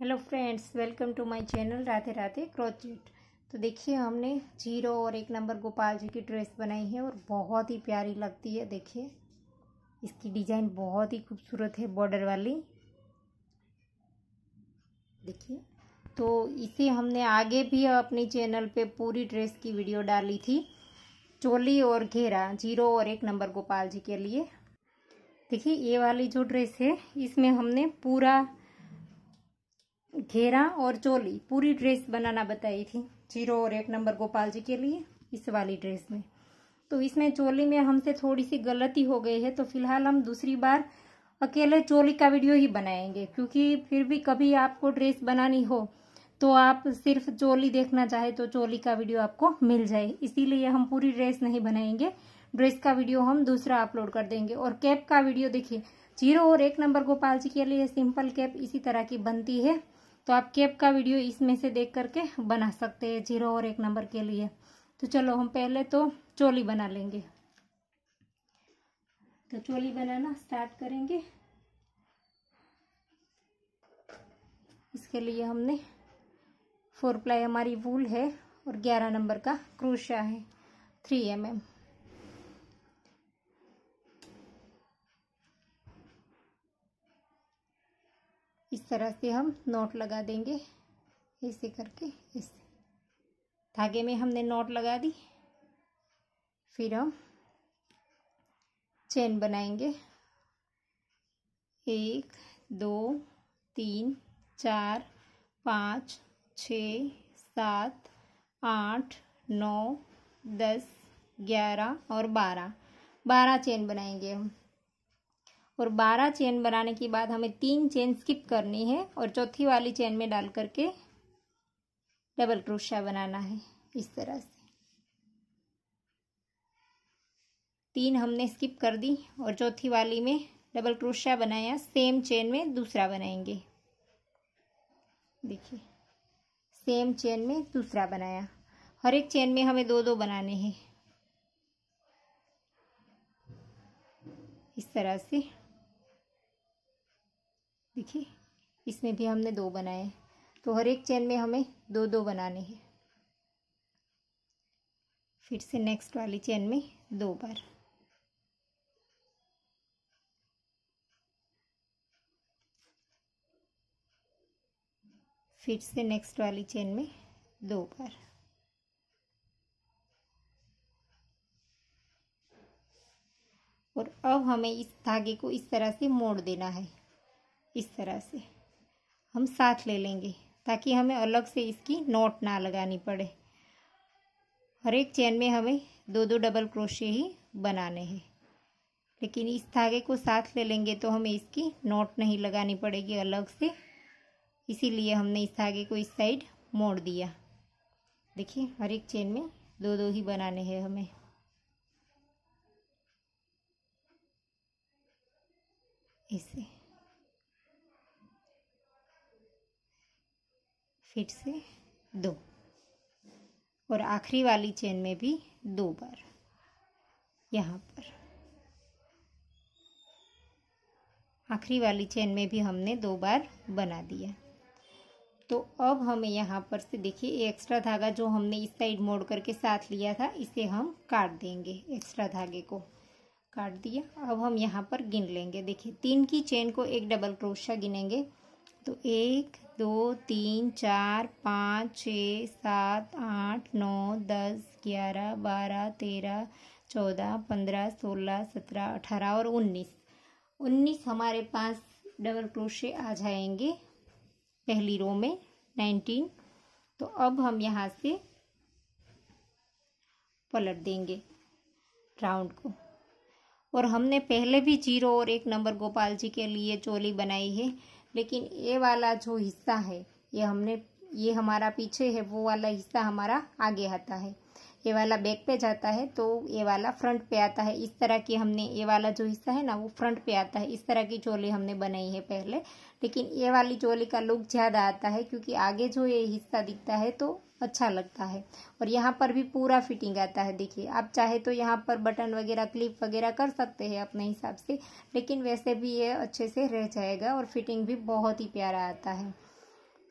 hello friends welcome to my channel Radhe Radhe crochet तो देखिए हमने जीरो और एक नंबर गोपाल जी की ड्रेस बनाई है और बहुत ही प्यारी लगती है देखिए इसकी डिज़ाइन बहुत ही खूबसूरत है बॉर्डर वाली देखिए तो इसे हमने आगे भी अपने चैनल पे पूरी ड्रेस की वीडियो डाली थी चोली और घेरा जीरो और एक नंबर गोपाल जी के लिए देखिए ये वाली जो ड्रेस है इसमें हमने पूरा घेरा और चोली पूरी ड्रेस बनाना बताई थी जीरो और एक नंबर गोपाल जी के लिए इस वाली ड्रेस में तो इसमें चोली में हमसे थोड़ी सी गलती हो गई है तो फिलहाल हम दूसरी बार अकेले चोली का वीडियो ही बनाएंगे क्योंकि फिर भी कभी आपको ड्रेस बनानी हो तो आप सिर्फ चोली देखना चाहे तो चोली का वीडियो आपको मिल जाए इसीलिए हम पूरी ड्रेस नहीं बनाएंगे ड्रेस का वीडियो हम दूसरा अपलोड कर देंगे और कैप का वीडियो देखिए जीरो और एक नंबर गोपाल जी के लिए सिंपल कैप इसी तरह की बनती है तो आप केप का वीडियो इसमें से देख करके बना सकते हैं जीरो और एक नंबर के लिए तो चलो हम पहले तो चोली बना लेंगे तो चोली बनाना स्टार्ट करेंगे इसके लिए हमने फोर प्लाई हमारी वूल है और ग्यारह नंबर का क्रूशा है थ्री एम एम तरह से हम नोट लगा देंगे ऐसे करके ऐसे धागे में हमने नोट लगा दी फिर हम चेन बनाएंगे एक दो तीन चार पाँच छ सात आठ नौ दस ग्यारह और बारह बारह चेन बनाएंगे हम और 12 चेन बनाने के बाद हमें तीन चेन स्किप करनी है और चौथी वाली चेन में डाल करके डबल क्रोशा बनाना है इस तरह से तीन हमने स्किप कर दी और चौथी वाली में डबल क्रोशा बनाया सेम चेन में दूसरा बनाएंगे देखिए सेम चेन में दूसरा बनाया हर एक चेन में हमें दो दो बनाने हैं इस तरह से देखिए इसमें भी हमने दो बनाए हैं तो हर एक चेन में हमें दो दो बनाने हैं फिर से नेक्स्ट वाली चेन में दो बार फिर से नेक्स्ट वाली चेन में दो बार और अब हमें इस धागे को इस तरह से मोड़ देना है इस तरह से हम साथ ले लेंगे ताकि हमें अलग से इसकी नोट ना लगानी पड़े हर एक चेन में हमें दो दो डबल क्रोशे ही बनाने हैं लेकिन इस धागे को साथ ले लेंगे तो हमें इसकी नोट नहीं लगानी पड़ेगी अलग से इसीलिए हमने इस धागे को इस साइड मोड़ दिया देखिए हर एक चेन में दो दो ही बनाने हैं हमें ऐसे फिर से दो और आखिरी वाली चेन में भी दो बार यहाँ पर आखिरी वाली चेन में भी हमने दो बार बना दिया तो अब हमें यहाँ पर से देखिए ये एक्स्ट्रा धागा जो हमने इस साइड मोड़ करके साथ लिया था इसे हम काट देंगे एक्स्ट्रा धागे को काट दिया अब हम यहाँ पर गिन लेंगे देखिए तीन की चेन को एक डबल क्रोशा गिनेंगे तो एक दो तीन चार पाँच छ सात आठ नौ दस ग्यारह बारह तेरह चौदह पंद्रह सोलह सत्रह अठारह और उन्नीस उन्नीस हमारे पास डबल क्रोशे आ जाएंगे पहली रो में नाइनटीन तो अब हम यहाँ से पलट देंगे राउंड को और हमने पहले भी जीरो और एक नंबर गोपाल जी के लिए चोली बनाई है लेकिन ये वाला जो हिस्सा है ये हमने ये हमारा पीछे है वो वाला हिस्सा हमारा आगे आता है ये वाला बैक पे जाता है तो ये वाला फ्रंट पे आता है इस तरह की हमने ये वाला जो हिस्सा है ना वो फ्रंट पे आता है इस तरह की चोली हमने बनाई है पहले लेकिन ये वाली चोली का लुक ज़्यादा आता है क्योंकि आगे जो ये हिस्सा दिखता है तो अच्छा लगता है और यहाँ पर भी पूरा फिटिंग आता है देखिए आप चाहे तो यहाँ पर बटन वगैरह क्लिप वगैरह कर सकते हैं अपने हिसाब से लेकिन वैसे भी ये अच्छे से रह जाएगा और फिटिंग भी बहुत ही प्यारा आता है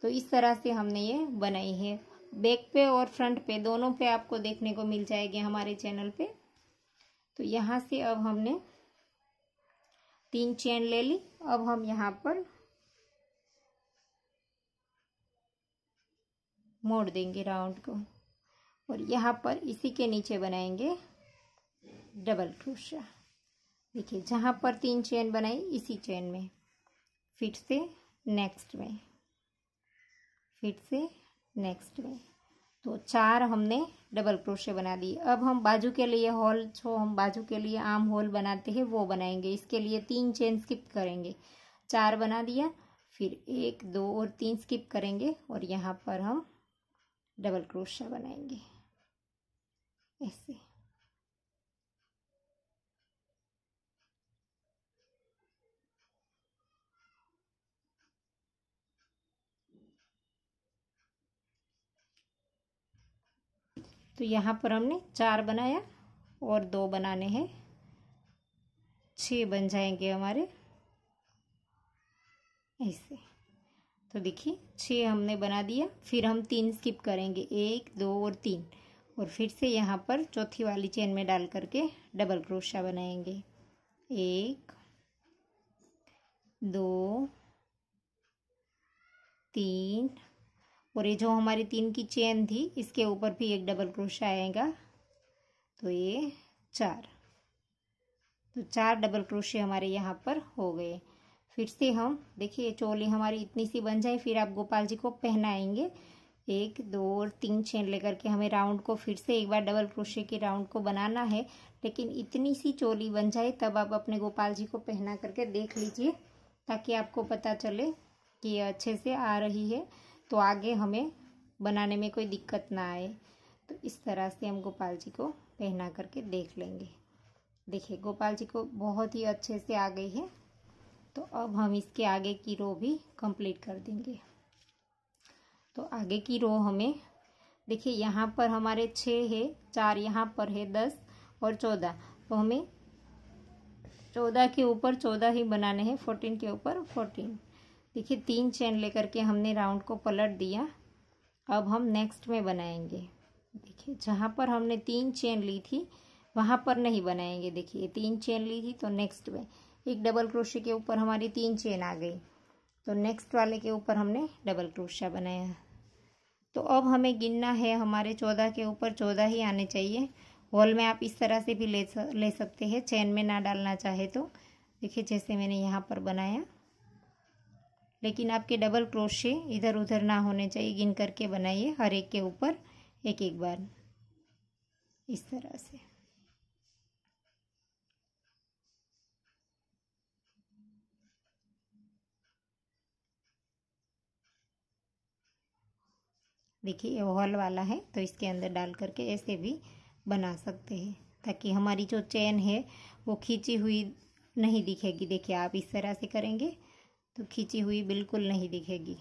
तो इस तरह से हमने ये बनाई है बैक पे और फ्रंट पे दोनों पे आपको देखने को मिल जाएगी हमारे चैनल पे तो यहाँ से अब हमने तीन चेन ले ली अब हम यहाँ पर मोड़ देंगे राउंड को और यहाँ पर इसी के नीचे बनाएंगे डबल क्रोशा देखिए जहाँ पर तीन चेन बनाई इसी चेन में फिर से नेक्स्ट में फिर से नेक्स्ट में तो चार हमने डबल क्रोशे बना दिए अब हम बाजू के लिए हॉल जो हम बाजू के लिए आम होल बनाते हैं वो बनाएंगे इसके लिए तीन चेन स्किप करेंगे चार बना दिया फिर एक दो और तीन स्किप करेंगे और यहाँ पर हम डबल क्रोशा बनाएंगे ऐसे तो यहाँ पर हमने चार बनाया और दो बनाने हैं छः बन जाएंगे हमारे ऐसे तो देखिए छः हमने बना दिया फिर हम तीन स्किप करेंगे एक दो और तीन और फिर से यहाँ पर चौथी वाली चेन में डाल करके डबल क्रोशा बनाएंगे एक दो तीन और ये जो हमारी तीन की चेन थी इसके ऊपर भी एक डबल क्रोशा आएगा तो ये चार तो चार डबल क्रोशे हमारे यहाँ पर हो गए फिर से हम देखिए चोली हमारी इतनी सी बन जाए फिर आप गोपाल जी को पहनाएंगे एक दो और तीन चेन लेकर के हमें राउंड को फिर से एक बार डबल क्रोशे के राउंड को बनाना है लेकिन इतनी सी चोली बन जाए तब आप अपने गोपाल जी को पहना करके देख लीजिए ताकि आपको पता चले कि ये अच्छे से आ रही है तो आगे हमें बनाने में कोई दिक्कत ना आए तो इस तरह से हम गोपाल जी को पहना करके देख लेंगे देखिए गोपाल जी को बहुत ही अच्छे से आ गई है तो अब हम इसके आगे की रो भी कंप्लीट कर देंगे तो आगे की रो हमें देखिए यहाँ पर हमारे छः है चार यहाँ पर है दस और चौदह तो हमें चौदह के ऊपर चौदह ही बनाने हैं फोर्टीन के ऊपर फोर्टीन देखिए तीन चेन लेकर के हमने राउंड को पलट दिया अब हम नेक्स्ट में बनाएंगे देखिए जहाँ पर हमने तीन चेन ली थी वहाँ पर नहीं बनाएंगे देखिए तीन चेन ली थी तो नेक्स्ट में एक डबल क्रोशे के ऊपर हमारी तीन चेन आ गई तो नेक्स्ट वाले के ऊपर हमने डबल क्रोशा बनाया तो अब हमें गिनना है हमारे चौदह के ऊपर चौदह ही आने चाहिए हॉल में आप इस तरह से भी ले ले सकते हैं चैन में ना डालना चाहे तो देखिए जैसे मैंने यहाँ पर बनाया लेकिन आपके डबल क्रोशे इधर उधर ना होने चाहिए गिन करके बनाइए हर एक के ऊपर एक एक बार इस तरह से देखिए ये हॉल वाला है तो इसके अंदर डाल करके ऐसे भी बना सकते हैं ताकि हमारी जो चेन है वो खींची हुई नहीं दिखेगी देखिए आप इस तरह से करेंगे तो खींची हुई बिल्कुल नहीं दिखेगी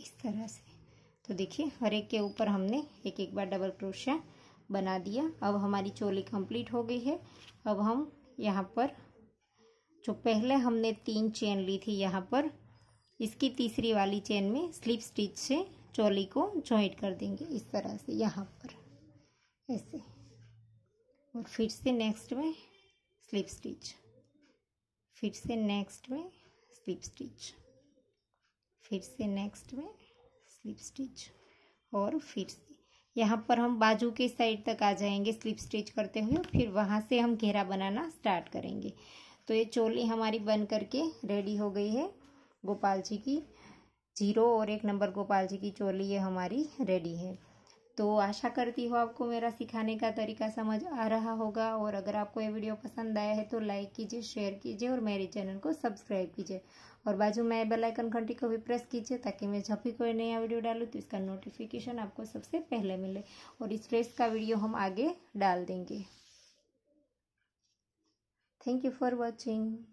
इस तरह से तो देखिए हर एक के ऊपर हमने एक एक बार डबल क्रोशिया बना दिया अब हमारी चोली कंप्लीट हो गई है अब हम यहाँ पर जो पहले हमने तीन चेन ली थी यहाँ पर इसकी तीसरी वाली चेन में स्लिप स्टिच से चोली को जॉइंट कर देंगे इस तरह से यहाँ पर ऐसे और फिर से नेक्स्ट में स्लिप स्टिच फिर से नेक्स्ट में स्लिप स्टिच फिर से नेक्स्ट में स्लिप स्टिच और फिर से यहाँ पर हम बाजू के साइड तक आ जाएंगे स्लिप स्टिच करते हुए फिर वहाँ से हम घेरा बनाना स्टार्ट करेंगे तो ये चोली हमारी बन करके रेडी हो गई है गोपाल जी की जीरो और एक नंबर गोपाल जी की चोली ये हमारी रेडी है तो आशा करती हूँ आपको मेरा सिखाने का तरीका समझ आ रहा होगा और अगर आपको ये वीडियो पसंद आया है तो लाइक कीजिए शेयर कीजिए और मेरे चैनल को सब्सक्राइब कीजिए और बाजू में बेल आइकन घंटी को भी प्रेस कीजिए ताकि मैं जब भी कोई नया वीडियो डालूँ तो इसका नोटिफिकेशन आपको सबसे पहले मिले और इस प्रेस का वीडियो हम आगे डाल देंगे थैंक यू फॉर वॉचिंग